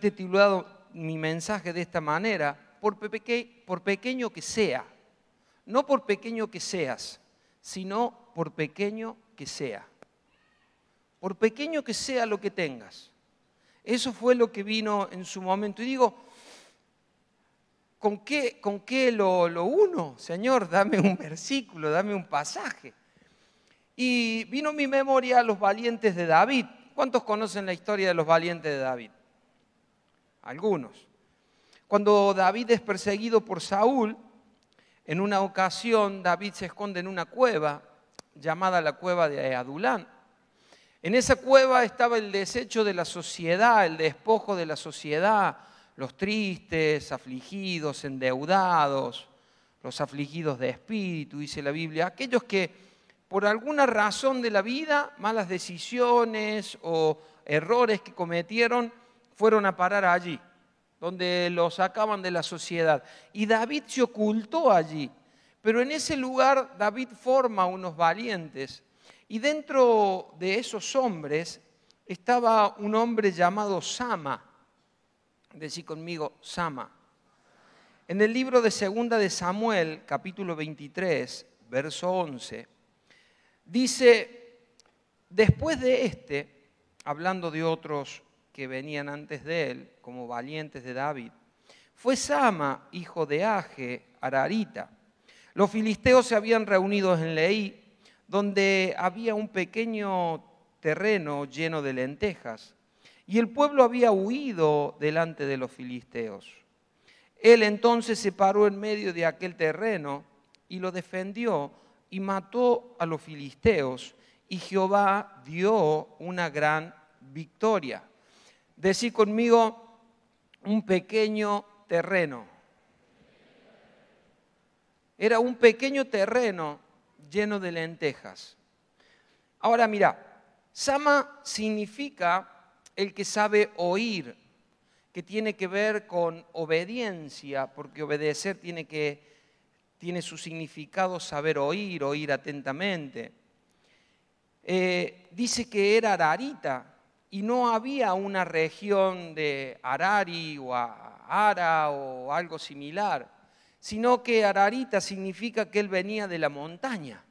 titulado mi mensaje de esta manera, por, pequeño que sea, no por pequeño que seas, sino por pequeño que sea. Por pequeño que sea lo que tengas. Eso fue lo que vino en su momento. Y digo, ¿con qué, con qué lo, uno? Señor, dame un versículo, dame un pasaje. Y vino mi memoria a los valientes de David. ¿Cuántos conocen la historia de los valientes de David? algunos. Cuando David es perseguido por Saúl, en una ocasión David se esconde en una cueva llamada la cueva de Adulán. En esa cueva estaba el desecho de la sociedad, el despojo de la sociedad, los tristes, afligidos, endeudados, los afligidos de espíritu, dice la Biblia, aquellos que por alguna razón de la vida, malas decisiones o errores que cometieron, fueron a parar allí, donde los sacaban de la sociedad. Y David se ocultó allí. Pero en ese lugar David forma unos valientes. Y dentro de esos hombres estaba un hombre llamado Sama. Decí conmigo, Sama. En el libro de Segunda de Samuel, capítulo 23, verso 11, dice, después de este, hablando de otros que venían antes de él, como valientes de David. Fue Sama, hijo de Aje, Ararita. Los filisteos se habían reunido en Leí, donde había un pequeño terreno lleno de lentejas, y el pueblo había huido delante de los filisteos. Él entonces se paró en medio de aquel terreno y lo defendió y mató a los filisteos, y Jehová dio una gran victoria. Decí conmigo un pequeño terreno. Era un pequeño terreno lleno de lentejas. Ahora mira, sama significa el que sabe oír, que tiene que ver con obediencia, porque obedecer tiene que tiene su significado saber oír, oír atentamente. Eh, dice que era ararita, y no había una región de Arari o Ara o algo similar, sino que Ararita significa que él venía de la montaña.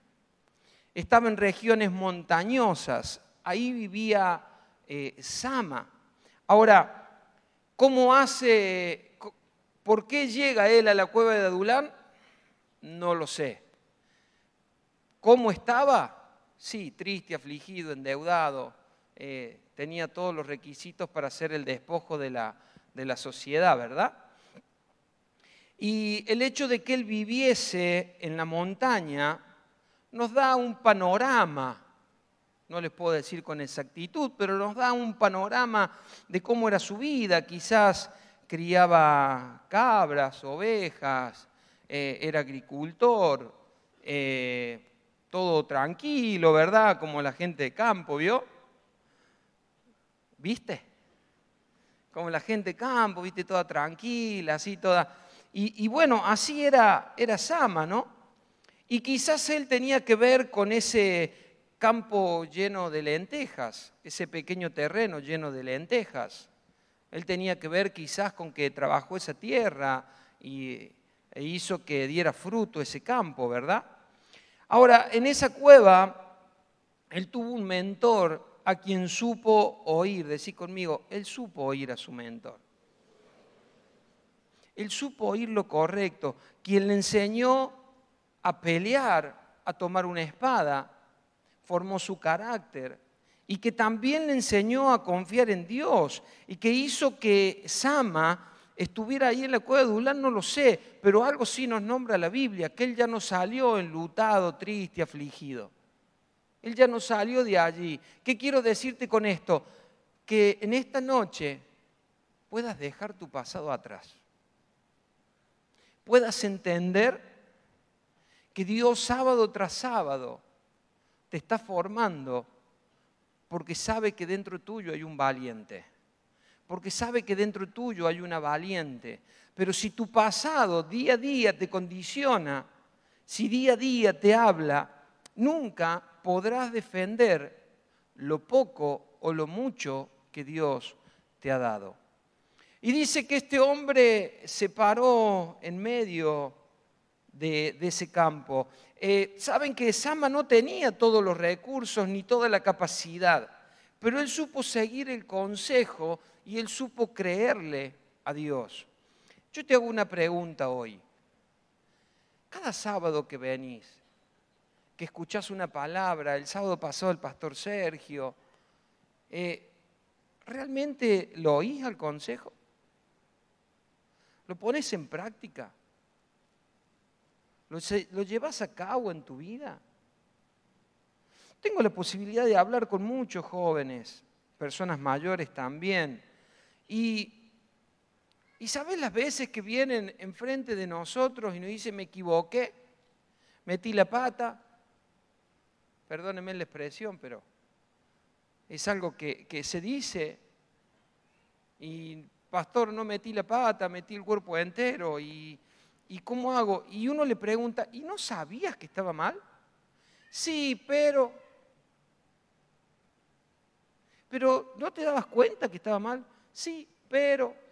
Estaba en regiones montañosas, ahí vivía eh, Sama. Ahora, ¿cómo hace, por qué llega él a la cueva de Adulán? No lo sé. ¿Cómo estaba? Sí, triste, afligido, endeudado. Eh, tenía todos los requisitos para hacer el despojo de la, de la sociedad, ¿verdad? Y el hecho de que él viviese en la montaña nos da un panorama, no les puedo decir con exactitud, pero nos da un panorama de cómo era su vida. Quizás criaba cabras, ovejas, eh, era agricultor, eh, todo tranquilo, ¿verdad? Como la gente de campo, ¿vio? ¿viste? Como la gente campo, ¿viste? Toda tranquila, así, toda... Y, bueno, así era, era Sama, ¿no? Y quizás él tenía que ver con ese campo lleno de lentejas, ese pequeño terreno lleno de lentejas. Él tenía que ver quizás con que trabajó esa tierra y, e hizo que diera fruto ese campo, ¿verdad? Ahora, en esa cueva, él tuvo un mentor a quien supo oír. decir conmigo, él supo oír a su mentor. Él supo oír lo correcto. Quien le enseñó a pelear, a tomar una espada, formó su carácter. Y que también le enseñó a confiar en Dios. Y que hizo que Sama estuviera ahí en la cueva de Dulán, no lo sé. Pero algo sí nos nombra la Biblia, que él ya no salió enlutado, triste, afligido. Él ya no salió de allí. ¿Qué quiero decirte con esto? Que en esta noche puedas dejar tu pasado atrás. Puedas entender que Dios sábado tras sábado te está formando porque sabe que dentro tuyo hay un valiente. Porque sabe que dentro tuyo hay una valiente. Pero si tu pasado día a día te condiciona, si día a día te habla, nunca podrás defender lo poco o lo mucho que Dios te ha dado. Y dice que este hombre se paró en medio de, ese campo. Eh, saben que Sama no tenía todos los recursos ni toda la capacidad, pero él supo seguir el consejo y él supo creerle a Dios. Yo te hago una pregunta hoy. Cada sábado que venís, que escuchás una palabra. El sábado pasado el pastor Sergio. Eh, ¿Realmente lo oís al consejo? ¿Lo pones en práctica? ¿Lo, llevas a cabo en tu vida? Tengo la posibilidad de hablar con muchos jóvenes, personas mayores también. Y ¿Y sabes las veces que vienen enfrente de nosotros y nos dicen, me equivoqué, metí la pata, perdónenme la expresión, pero es algo que, se dice y pastor, no metí la pata, metí el cuerpo entero y, y ¿cómo hago? Y uno le pregunta, ¿y no sabías que estaba mal? Sí, pero... Pero no te dabas cuenta que estaba mal. Sí, pero...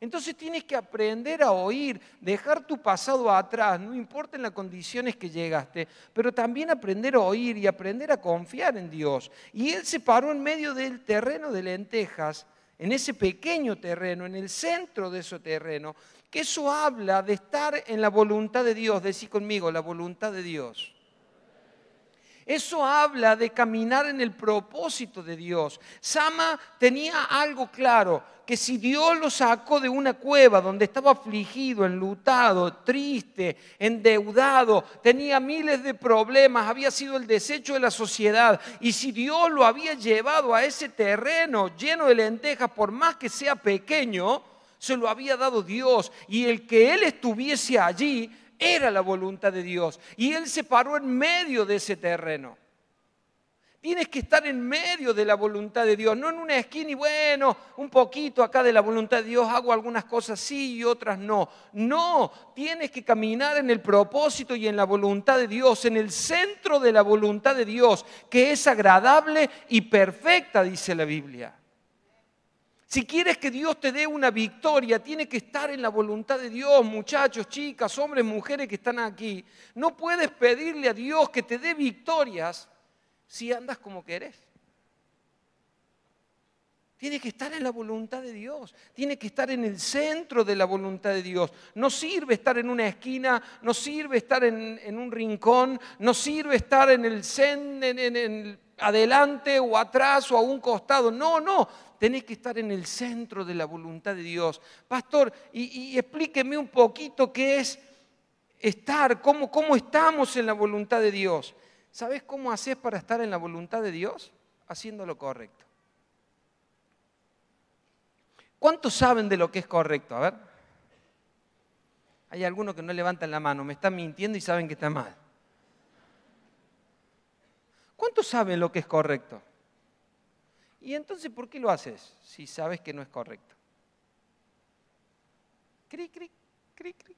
Entonces tienes que aprender a oír, dejar tu pasado atrás, no importa en las condiciones que llegaste, pero también aprender a oír y aprender a confiar en Dios. Y Él se paró en medio del terreno de lentejas, en ese pequeño terreno, en el centro de ese terreno, que eso habla de estar en la voluntad de Dios, decir conmigo, la voluntad de Dios. Eso habla de caminar en el propósito de Dios. Sama tenía algo claro, que si Dios lo sacó de una cueva donde estaba afligido, enlutado, triste, endeudado, tenía miles de problemas, había sido el desecho de la sociedad, y si Dios lo había llevado a ese terreno lleno de lentejas, por más que sea pequeño, se lo había dado Dios, y el que él estuviese allí era la voluntad de Dios. Y Él se paró en medio de ese terreno. Tienes que estar en medio de la voluntad de Dios, no en una esquina y bueno, un poquito acá de la voluntad de Dios hago algunas cosas sí y otras no. No, tienes que caminar en el propósito y en la voluntad de Dios, en el centro de la voluntad de Dios, que es agradable y perfecta, dice la Biblia. Si quieres que Dios te dé una victoria, tiene que estar en la voluntad de Dios, muchachos, chicas, hombres, mujeres que están aquí. No puedes pedirle a Dios que te dé victorias si andas como querés. Tiene que estar en la voluntad de Dios, tiene que estar en el centro de la voluntad de Dios. No sirve estar en una esquina, no sirve estar en, un rincón, no sirve estar en el, centro, en el adelante o atrás o a un costado. No, no, tenés que estar en el centro de la voluntad de Dios. Pastor, y, explíqueme un poquito qué es estar, cómo, cómo estamos en la voluntad de Dios. ¿Sabes cómo haces para estar en la voluntad de Dios? Haciendo lo correcto. ¿Cuántos saben de lo que es correcto? A ver. Hay algunos que no levantan la mano, me están mintiendo y saben que está mal. ¿Cuántos saben lo que es correcto? Y entonces, ¿por qué lo haces si sabes que no es correcto? Cri, cri, cri, cri.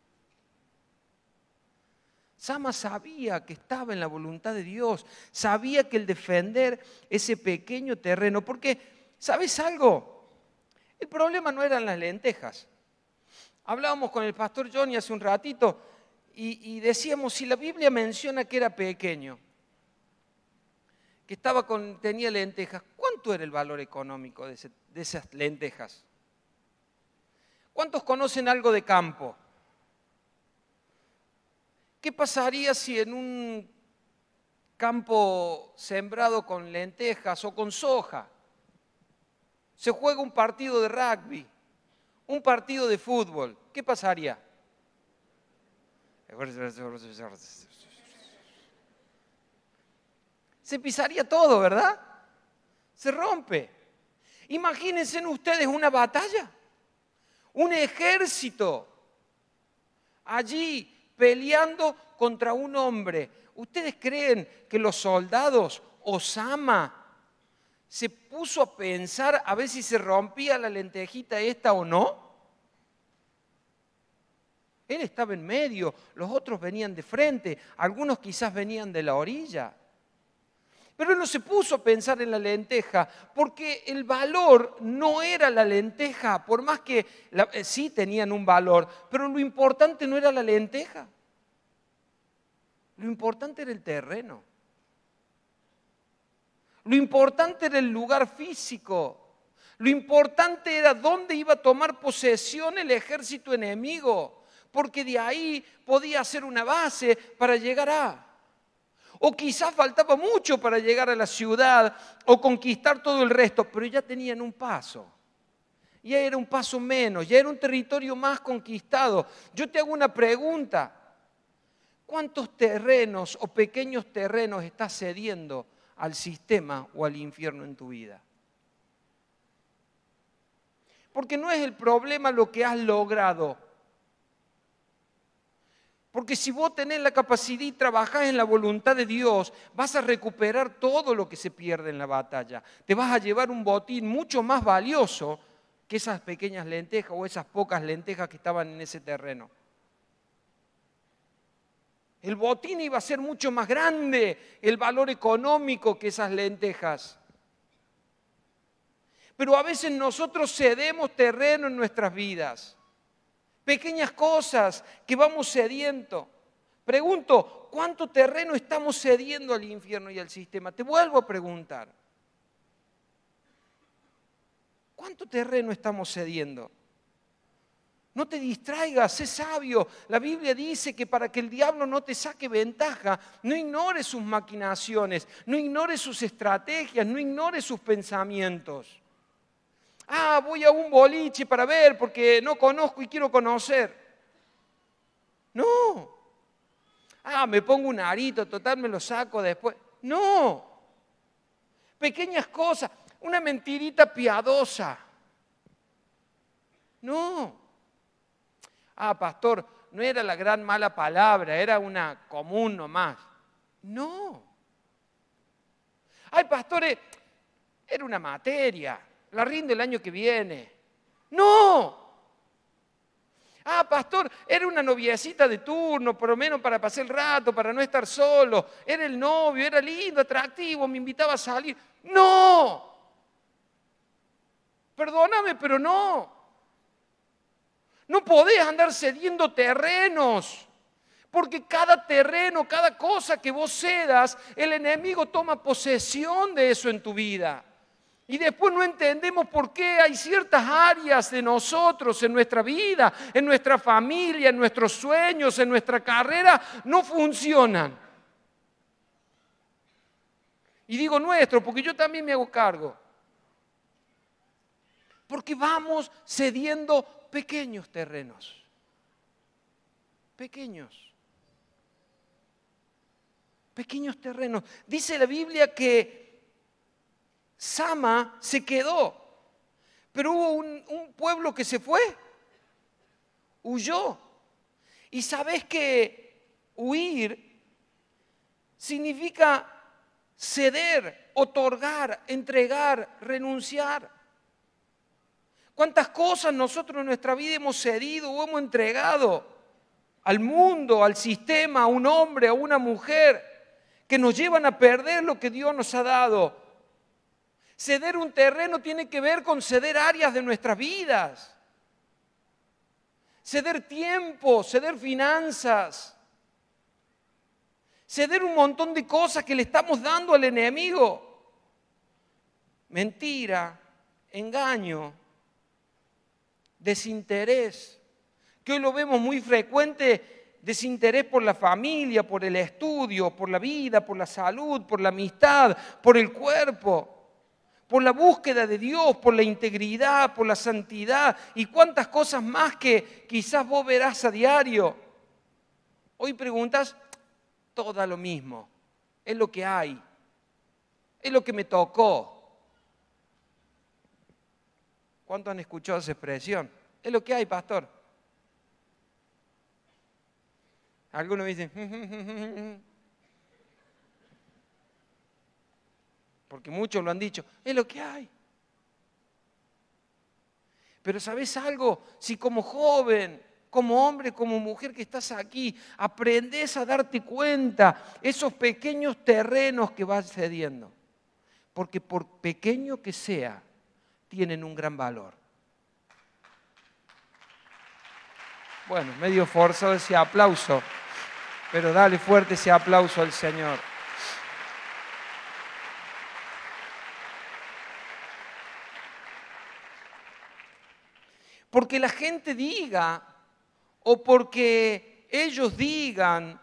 Sama sabía que estaba en la voluntad de Dios, sabía que el defender ese pequeño terreno, porque, ¿sabes algo? El problema no eran las lentejas. Hablábamos con el pastor Johnny hace un ratito y decíamos, si la Biblia menciona que era pequeño, que estaba con, tenía lentejas, ¿cuánto era el valor económico de, de esas lentejas? ¿Cuántos conocen algo de campo? ¿Qué pasaría si en un campo sembrado con lentejas o con soja se juega un partido de rugby, un partido de fútbol? ¿Qué pasaría? se pisaría todo, ¿verdad? Se rompe. Imagínense ustedes una batalla, un ejército allí peleando contra un hombre. ¿Ustedes creen que los soldados, Osama, se puso a pensar a ver si se rompía la lentejita esta o no? Él estaba en medio, los otros venían de frente, algunos quizás venían de la orilla. Pero él no se puso a pensar en la lenteja, porque el valor no era la lenteja, por más que eh, sí tenían un valor, pero lo importante no era la lenteja. Lo importante era el terreno. Lo importante era el lugar físico. Lo importante era dónde iba a tomar posesión el ejército enemigo, porque de ahí podía ser una base para llegar a o quizás faltaba mucho para llegar a la ciudad o conquistar todo el resto, pero ya tenían un paso. Ya era un paso menos, ya era un territorio más conquistado. Yo te hago una pregunta. ¿Cuántos terrenos o pequeños terrenos estás cediendo al sistema o al infierno en tu vida? Porque no es el problema lo que has logrado, porque si vos tenés la capacidad y trabajás en la voluntad de Dios, vas a recuperar todo lo que se pierde en la batalla. Te vas a llevar un botín mucho más valioso que esas pequeñas lentejas o esas pocas lentejas que estaban en ese terreno. El botín iba a ser mucho más grande, el valor económico que esas lentejas. Pero a veces nosotros cedemos terreno en nuestras vidas pequeñas cosas que vamos cediendo. Pregunto, ¿cuánto terreno estamos cediendo al infierno y al sistema? Te vuelvo a preguntar. ¿Cuánto terreno estamos cediendo? No te distraigas, sé sabio. La Biblia dice que para que el diablo no te saque ventaja, no ignores sus maquinaciones, no ignores sus estrategias, no ignores sus pensamientos ah, voy a un boliche para ver porque no conozco y quiero conocer. No. Ah, me pongo un arito, total, me lo saco después. No. Pequeñas cosas, una mentirita piadosa. No. Ah, pastor, no era la gran mala palabra, era una común nomás. No. Ay, pastores, era una materia la rinde el año que viene. No. Ah, pastor, era una noviecita de turno, por lo menos para pasar el rato, para no estar solo. Era el novio, era lindo, atractivo, me invitaba a salir. No. Perdóname, pero no. No podés andar cediendo terrenos. Porque cada terreno, cada cosa que vos cedas, el enemigo toma posesión de eso en tu vida. Y después no entendemos por qué hay ciertas áreas de nosotros, en nuestra vida, en nuestra familia, en nuestros sueños, en nuestra carrera, no funcionan. Y digo nuestro, porque yo también me hago cargo. Porque vamos cediendo pequeños terrenos. Pequeños. Pequeños terrenos. Dice la Biblia que Sama se quedó, pero hubo un, pueblo que se fue, huyó. Y sabes que huir significa ceder, otorgar, entregar, renunciar. ¿Cuántas cosas nosotros en nuestra vida hemos cedido o hemos entregado al mundo, al sistema, a un hombre, a una mujer, que nos llevan a perder lo que Dios nos ha dado? Ceder un terreno tiene que ver con ceder áreas de nuestras vidas. Ceder tiempo, ceder finanzas. Ceder un montón de cosas que le estamos dando al enemigo. Mentira, engaño, desinterés. Que hoy lo vemos muy frecuente, desinterés por la familia, por el estudio, por la vida, por la salud, por la amistad, por el cuerpo por la búsqueda de Dios, por la integridad, por la santidad y cuántas cosas más que quizás vos verás a diario. Hoy preguntas, todo lo mismo, es lo que hay, es lo que me tocó. ¿Cuántos han escuchado esa expresión? Es lo que hay, pastor. Algunos dicen, mm, mm, mm, porque muchos lo han dicho, es lo que hay. Pero ¿sabes algo? Si como joven, como hombre, como mujer que estás aquí, aprendes a darte cuenta esos pequeños terrenos que vas cediendo, porque por pequeño que sea, tienen un gran valor. Bueno, medio forzado ese aplauso, pero dale fuerte ese aplauso al Señor. porque la gente diga o porque ellos digan,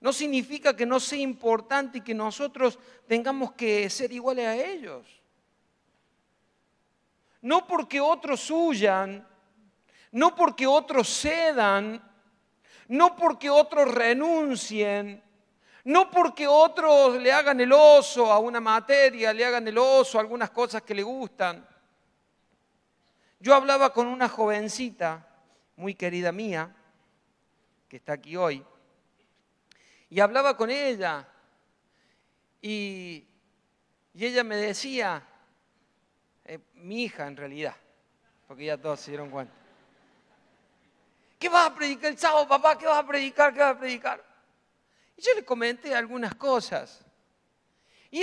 no significa que no sea importante y que nosotros tengamos que ser iguales a ellos. No porque otros huyan, no porque otros cedan, no porque otros renuncien, no porque otros le hagan el oso a una materia, le hagan el oso a algunas cosas que le gustan. Yo hablaba con una jovencita, muy querida mía, que está aquí hoy, y hablaba con ella, y, ella me decía, eh, mi hija en realidad, porque ya todos se dieron cuenta, ¿qué vas a predicar el sábado, papá? ¿Qué vas a predicar? ¿Qué vas a predicar? Y yo le comenté algunas cosas. Y,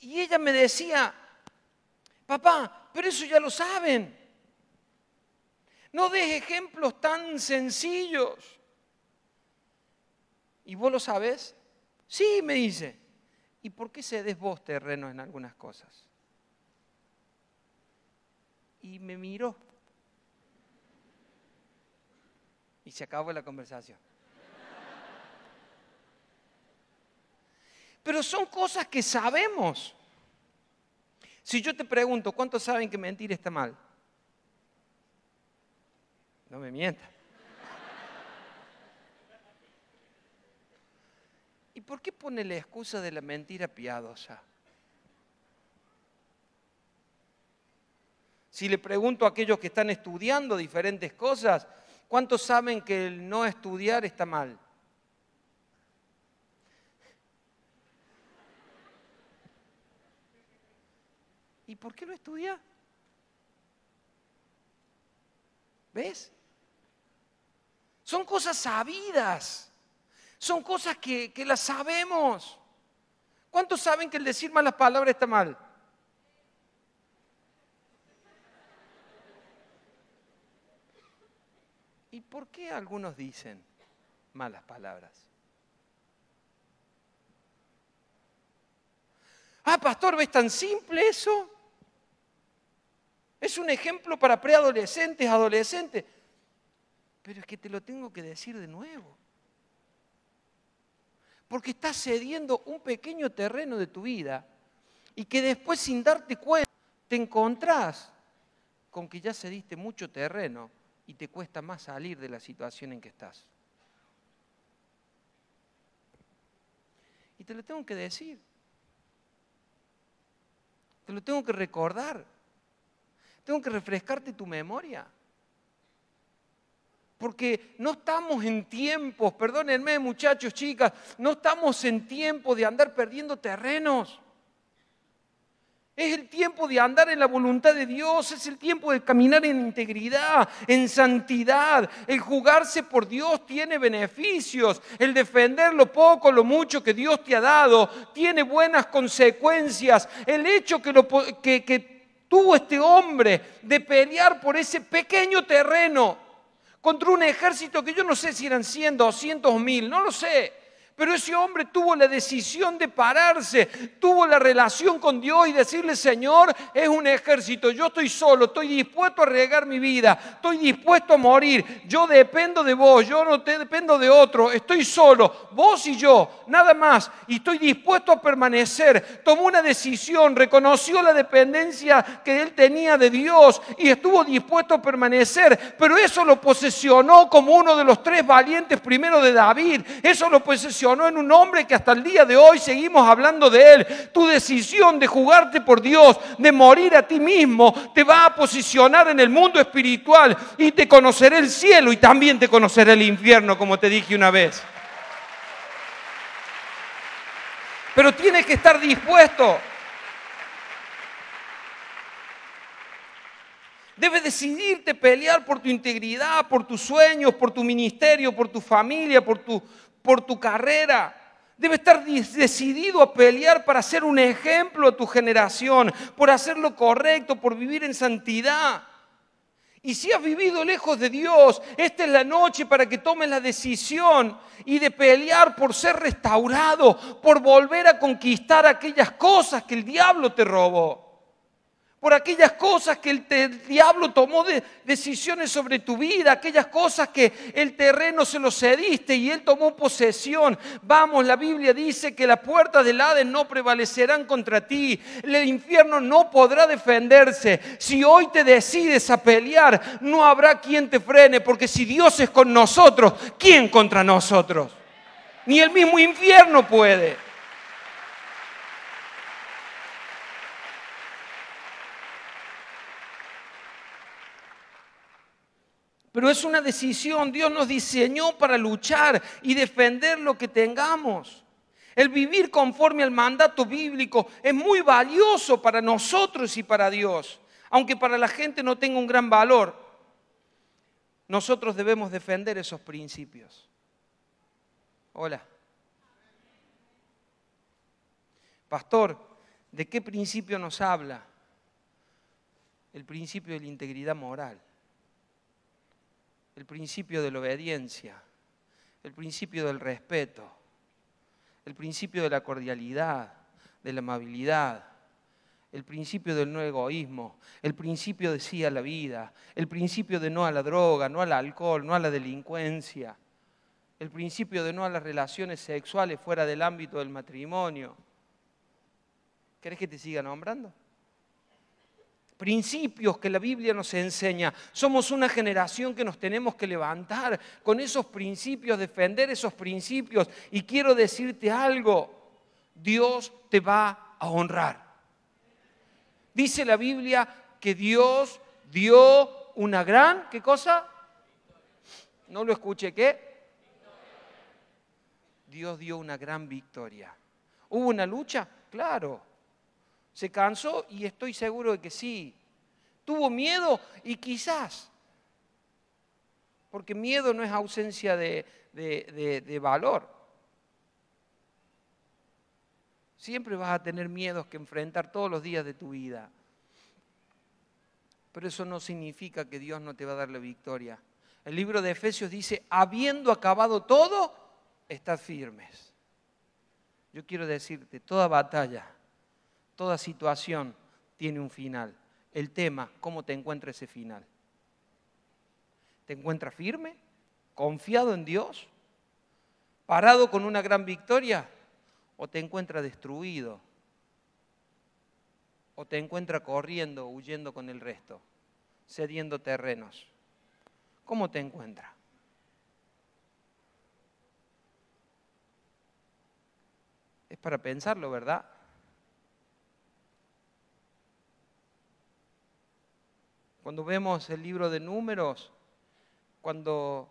y ella me decía, papá, pero eso ya lo saben. No des ejemplos tan sencillos. ¿Y vos lo sabés? Sí, me dice. ¿Y por qué cedes vos terreno en algunas cosas? Y me miró. Y se acabó la conversación. Pero son cosas que sabemos. Si yo te pregunto, ¿cuántos saben que mentir está mal? no me mienta. ¿Y por qué pone la excusa de la mentira piadosa? Si le pregunto a aquellos que están estudiando diferentes cosas, ¿cuántos saben que el no estudiar está mal? ¿Y por qué lo estudia? ¿Ves? Son cosas sabidas. Son cosas que, las sabemos. ¿Cuántos saben que el decir malas palabras está mal? ¿Y por qué algunos dicen malas palabras? Ah, pastor, ¿ves tan simple eso? Es un ejemplo para preadolescentes, adolescentes. Pero es que te lo tengo que decir de nuevo. Porque estás cediendo un pequeño terreno de tu vida y que después sin darte cuenta te encontrás con que ya cediste mucho terreno y te cuesta más salir de la situación en que estás. Y te lo tengo que decir. Te lo tengo que recordar. Tengo que refrescarte tu memoria porque no estamos en tiempos, perdónenme muchachos, chicas, no estamos en tiempo de andar perdiendo terrenos. Es el tiempo de andar en la voluntad de Dios, es el tiempo de caminar en integridad, en santidad. El jugarse por Dios tiene beneficios, el defender lo poco, lo mucho que Dios te ha dado, tiene buenas consecuencias. El hecho que tuvo este hombre de pelear por ese pequeño terreno contra un ejército que yo no sé si eran 100, 200 mil, no lo sé, pero ese hombre tuvo la decisión de pararse, tuvo la relación con Dios y decirle, Señor, es un ejército, yo estoy solo, estoy dispuesto a arriesgar mi vida, estoy dispuesto a morir, yo dependo de vos, yo no te dependo de otro, estoy solo, vos y yo, nada más, y estoy dispuesto a permanecer. Tomó una decisión, reconoció la dependencia que él tenía de Dios y estuvo dispuesto a permanecer, pero eso lo posesionó como uno de los tres valientes primero de David, eso lo posesionó no en un hombre que hasta el día de hoy seguimos hablando de él. Tu decisión de jugarte por Dios, de morir a ti mismo, te va a posicionar en el mundo espiritual y te conoceré el cielo y también te conocerá el infierno, como te dije una vez. Pero tienes que estar dispuesto. Debes decidirte pelear por tu integridad, por tus sueños, por tu ministerio, por tu familia, por tu por tu carrera. Debe estar decidido a pelear para ser un ejemplo a tu generación, por hacer lo correcto, por vivir en santidad. Y si has vivido lejos de Dios, esta es la noche para que tomes la decisión y de pelear por ser restaurado, por volver a conquistar aquellas cosas que el diablo te robó por aquellas cosas que el, diablo tomó de, decisiones sobre tu vida, aquellas cosas que el terreno se lo cediste y él tomó posesión. Vamos, la Biblia dice que las puertas del Hades no prevalecerán contra ti, el infierno no podrá defenderse. Si hoy te decides a pelear, no habrá quien te frene, porque si Dios es con nosotros, ¿quién contra nosotros? Ni el mismo infierno puede. pero es una decisión. Dios nos diseñó para luchar y defender lo que tengamos. El vivir conforme al mandato bíblico es muy valioso para nosotros y para Dios, aunque para la gente no tenga un gran valor. Nosotros debemos defender esos principios. Hola. Pastor, ¿de qué principio nos habla? El principio de la integridad moral el principio de la obediencia, el principio del respeto, el principio de la cordialidad, de la amabilidad, el principio del no egoísmo, el principio de sí a la vida, el principio de no a la droga, no al alcohol, no a la delincuencia, el principio de no a las relaciones sexuales fuera del ámbito del matrimonio. ¿Querés que te siga nombrando? principios que la Biblia nos enseña. Somos una generación que nos tenemos que levantar con esos principios, defender esos principios. Y quiero decirte algo, Dios te va a honrar. Dice la Biblia que Dios dio una gran, ¿qué cosa? No lo escuché, ¿qué? Dios dio una gran victoria. ¿Hubo una lucha? Claro. Se cansó y estoy seguro de que sí. Tuvo miedo y quizás, porque miedo no es ausencia de, valor. Siempre vas a tener miedos que enfrentar todos los días de tu vida. Pero eso no significa que Dios no te va a dar la victoria. El libro de Efesios dice, habiendo acabado todo, estás firmes. Yo quiero decirte, toda batalla Toda situación tiene un final. El tema, ¿cómo te encuentra ese final? ¿Te encuentra firme? ¿Confiado en Dios? ¿Parado con una gran victoria? ¿O te encuentra destruido? ¿O te encuentra corriendo, huyendo con el resto, cediendo terrenos? ¿Cómo te encuentra? Es para pensarlo, ¿verdad? Cuando vemos el libro de números, cuando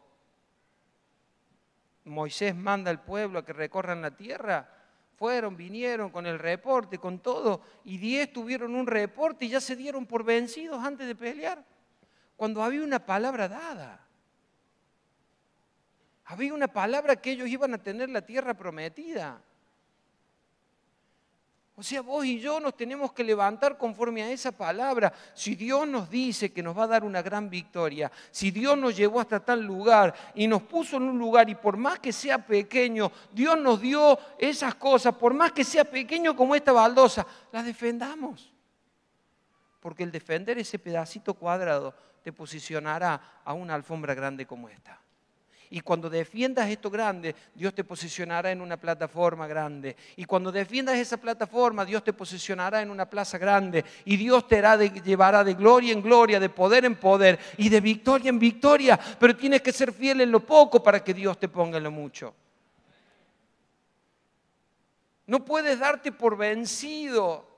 Moisés manda al pueblo a que recorran la tierra, fueron, vinieron con el reporte, con todo, y diez tuvieron un reporte y ya se dieron por vencidos antes de pelear, cuando había una palabra dada. Había una palabra que ellos iban a tener la tierra prometida. O sea, vos y yo nos tenemos que levantar conforme a esa palabra. Si Dios nos dice que nos va a dar una gran victoria, si Dios nos llevó hasta tal lugar y nos puso en un lugar y por más que sea pequeño, Dios nos dio esas cosas, por más que sea pequeño como esta baldosa, las defendamos. Porque el defender ese pedacito cuadrado te posicionará a una alfombra grande como esta. Y cuando defiendas esto grande, Dios te posicionará en una plataforma grande. Y cuando defiendas esa plataforma, Dios te posicionará en una plaza grande. Y Dios te llevará de gloria en gloria, de poder en poder y de victoria en victoria. Pero tienes que ser fiel en lo poco para que Dios te ponga en lo mucho. No puedes darte por vencido.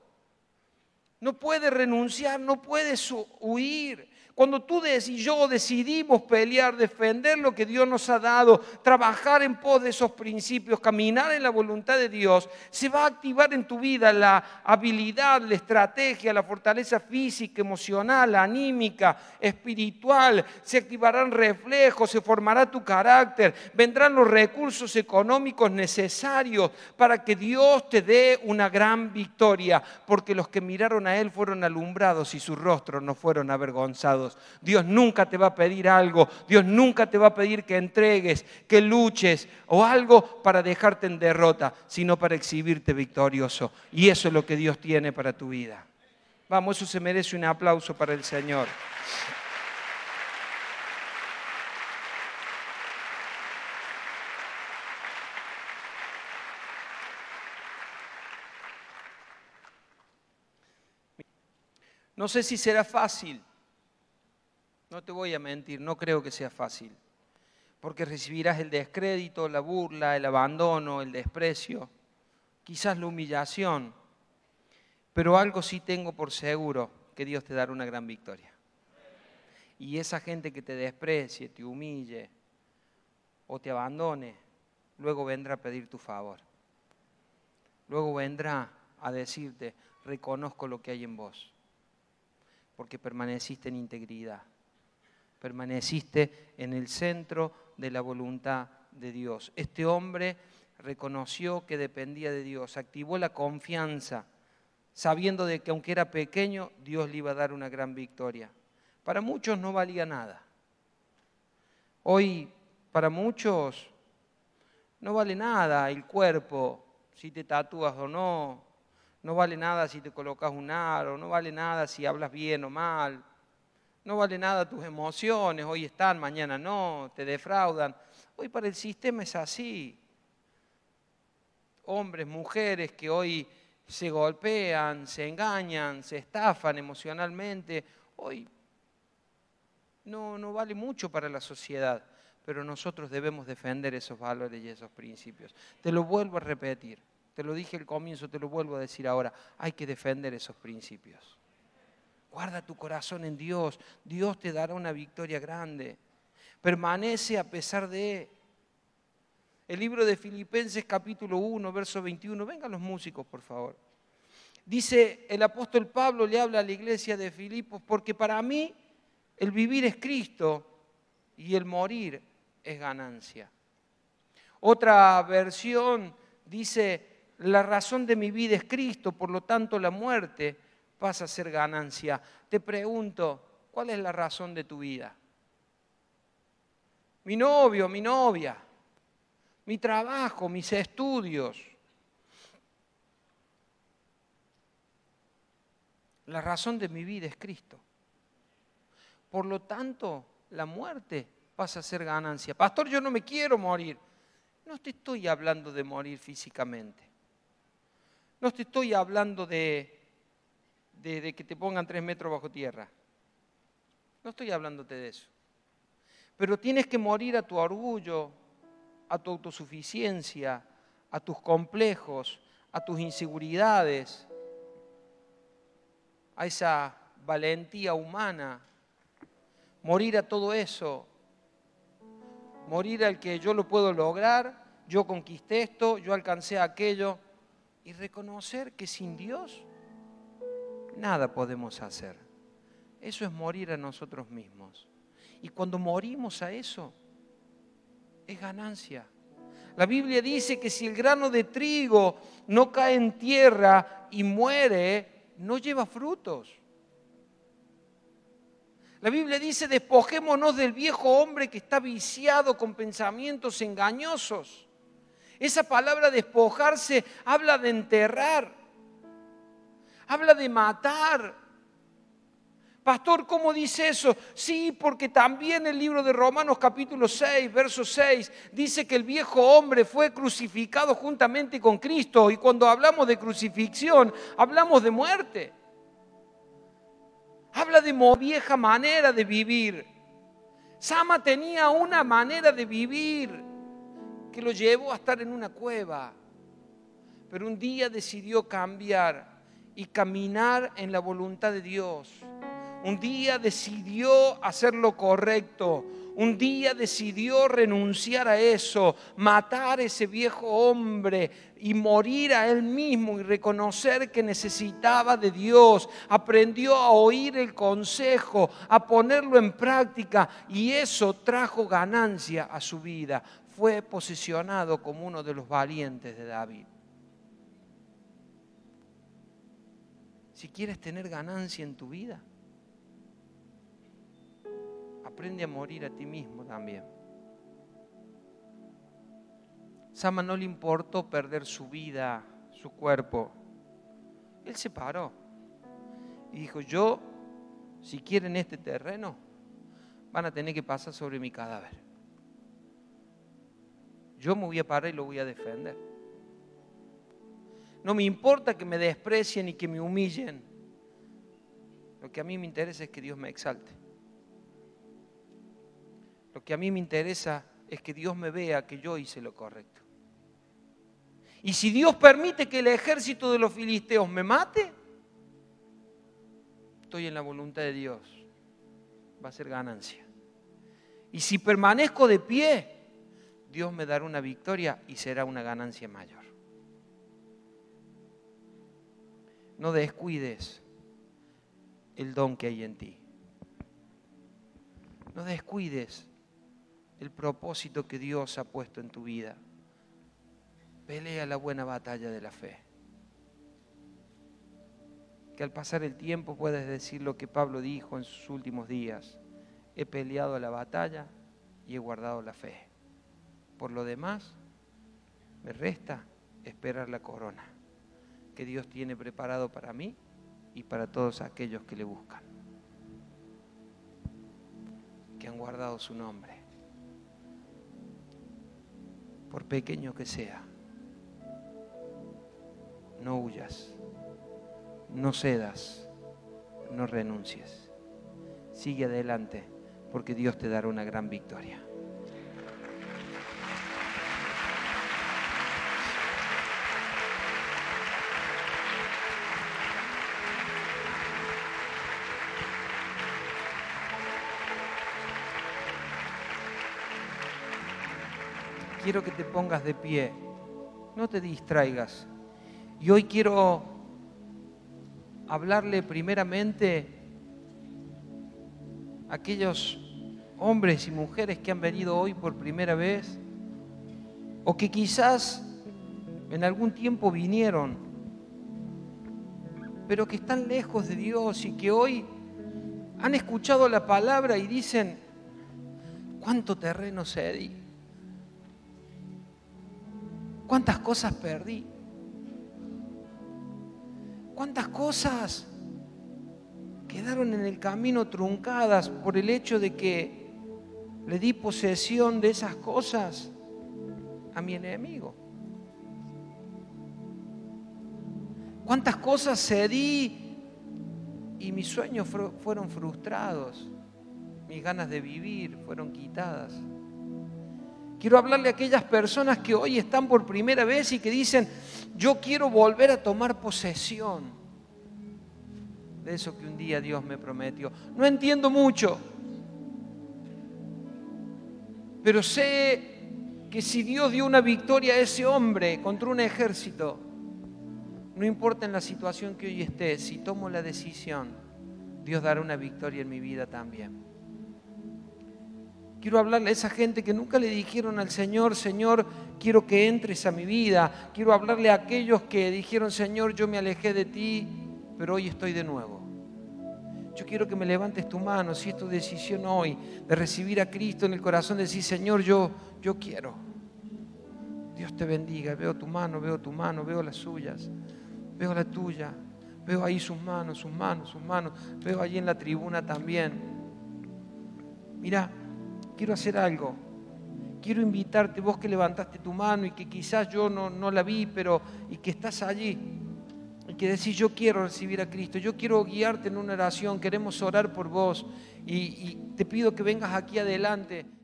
No puedes renunciar, no puedes huir. Cuando tú y yo decidimos pelear, defender lo que Dios nos ha dado, trabajar en pos de esos principios, caminar en la voluntad de Dios, se va a activar en tu vida la habilidad, la estrategia, la fortaleza física, emocional, anímica, espiritual, se activarán reflejos, se formará tu carácter, vendrán los recursos económicos necesarios para que Dios te dé una gran victoria, porque los que miraron a Él fueron alumbrados y sus rostros no fueron avergonzados. Dios nunca te va a pedir algo. Dios nunca te va a pedir que entregues, que luches o algo para dejarte en derrota, sino para exhibirte victorioso. Y eso es lo que Dios tiene para tu vida. Vamos, eso se merece un aplauso para el Señor. No sé si será fácil, no te voy a mentir, no creo que sea fácil, porque recibirás el descrédito, la burla, el abandono, el desprecio, quizás la humillación, pero algo sí tengo por seguro, que Dios te dará una gran victoria. Y esa gente que te desprecie, te humille o te abandone, luego vendrá a pedir tu favor. Luego vendrá a decirte, reconozco lo que hay en vos, porque permaneciste en integridad permaneciste en el centro de la voluntad de Dios. Este hombre reconoció que dependía de Dios, activó la confianza, sabiendo de que aunque era pequeño, Dios le iba a dar una gran victoria. Para muchos no valía nada. Hoy, para muchos, no vale nada el cuerpo, si te tatúas o no, no vale nada si te colocas un aro, no vale nada si hablas bien o mal, no vale nada tus emociones, hoy están, mañana no, te defraudan. Hoy para el sistema es así. Hombres, mujeres que hoy se golpean, se engañan, se estafan emocionalmente, hoy no, no vale mucho para la sociedad, pero nosotros debemos defender esos valores y esos principios. Te lo vuelvo a repetir, te lo dije al comienzo, te lo vuelvo a decir ahora, hay que defender esos principios. Guarda tu corazón en Dios. Dios te dará una victoria grande. Permanece a pesar de... El libro de Filipenses capítulo 1, verso 21. Vengan los músicos, por favor. Dice el apóstol Pablo, le habla a la iglesia de Filipos, porque para mí el vivir es Cristo y el morir es ganancia. Otra versión dice, la razón de mi vida es Cristo, por lo tanto la muerte vas a hacer ganancia. Te pregunto, ¿cuál es la razón de tu vida? Mi novio, mi novia, mi trabajo, mis estudios. La razón de mi vida es Cristo. Por lo tanto, la muerte pasa a ser ganancia. Pastor, yo no me quiero morir. No te estoy hablando de morir físicamente. No te estoy hablando de desde que te pongan tres metros bajo tierra. No estoy hablándote de eso. Pero tienes que morir a tu orgullo, a tu autosuficiencia, a tus complejos, a tus inseguridades, a esa valentía humana. Morir a todo eso. Morir al que yo lo puedo lograr, yo conquisté esto, yo alcancé aquello. Y reconocer que sin Dios nada podemos hacer. Eso es morir a nosotros mismos. Y cuando morimos a eso, es ganancia. La Biblia dice que si el grano de trigo no cae en tierra y muere, no lleva frutos. La Biblia dice, despojémonos del viejo hombre que está viciado con pensamientos engañosos. Esa palabra despojarse habla de enterrar habla de matar. Pastor, ¿cómo dice eso? Sí, porque también el libro de Romanos capítulo 6, verso 6, dice que el viejo hombre fue crucificado juntamente con Cristo. Y cuando hablamos de crucifixión, hablamos de muerte. Habla de vieja manera de vivir. Sama tenía una manera de vivir que lo llevó a estar en una cueva. Pero un día decidió cambiar y caminar en la voluntad de Dios. Un día decidió hacer lo correcto. Un día decidió renunciar a eso, matar a ese viejo hombre y morir a él mismo y reconocer que necesitaba de Dios. Aprendió a oír el consejo, a ponerlo en práctica y eso trajo ganancia a su vida. Fue posicionado como uno de los valientes de David. Si quieres tener ganancia en tu vida, aprende a morir a ti mismo también. Sama no le importó perder su vida, su cuerpo. Él se paró y dijo, yo, si quieren este terreno, van a tener que pasar sobre mi cadáver. Yo me voy a parar y lo voy a defender. No me importa que me desprecien y que me humillen. Lo que a mí me interesa es que Dios me exalte. Lo que a mí me interesa es que Dios me vea que yo hice lo correcto. Y si Dios permite que el ejército de los filisteos me mate, estoy en la voluntad de Dios. Va a ser ganancia. Y si permanezco de pie, Dios me dará una victoria y será una ganancia mayor. no descuides el don que hay en ti. No descuides el propósito que Dios ha puesto en tu vida. Pelea la buena batalla de la fe. Que al pasar el tiempo puedes decir lo que Pablo dijo en sus últimos días. He peleado la batalla y he guardado la fe. Por lo demás, me resta esperar la corona que Dios tiene preparado para mí y para todos aquellos que le buscan, que han guardado su nombre, por pequeño que sea. No huyas, no cedas, no renuncies. Sigue adelante porque Dios te dará una gran victoria. quiero que te pongas de pie, no te distraigas. Y hoy quiero hablarle primeramente a aquellos hombres y mujeres que han venido hoy por primera vez o que quizás en algún tiempo vinieron, pero que están lejos de Dios y que hoy han escuchado la palabra y dicen, ¿cuánto terreno se dedica ¿Cuántas cosas perdí? ¿Cuántas cosas quedaron en el camino truncadas por el hecho de que le di posesión de esas cosas a mi enemigo? ¿Cuántas cosas cedí y mis sueños fueron frustrados? Mis ganas de vivir fueron quitadas. Quiero hablarle a aquellas personas que hoy están por primera vez y que dicen, yo quiero volver a tomar posesión de eso que un día Dios me prometió. No entiendo mucho, pero sé que si Dios dio una victoria a ese hombre contra un ejército, no importa en la situación que hoy esté, si tomo la decisión, Dios dará una victoria en mi vida también. Quiero hablarle a esa gente que nunca le dijeron al Señor, Señor, quiero que entres a mi vida. Quiero hablarle a aquellos que dijeron, Señor, yo me alejé de ti, pero hoy estoy de nuevo. Yo quiero que me levantes tu mano, si es tu decisión hoy de recibir a Cristo en el corazón, de decir, Señor, yo, yo quiero. Dios te bendiga, veo tu mano, veo tu mano, veo las suyas, veo la tuya, veo ahí sus manos, sus manos, sus manos, veo allí en la tribuna también. Mira, quiero hacer algo. Quiero invitarte, vos que levantaste tu mano y que quizás yo no, no la vi, pero y que estás allí y que decís yo quiero recibir a Cristo, yo quiero guiarte en una oración, queremos orar por vos y te pido que vengas aquí adelante.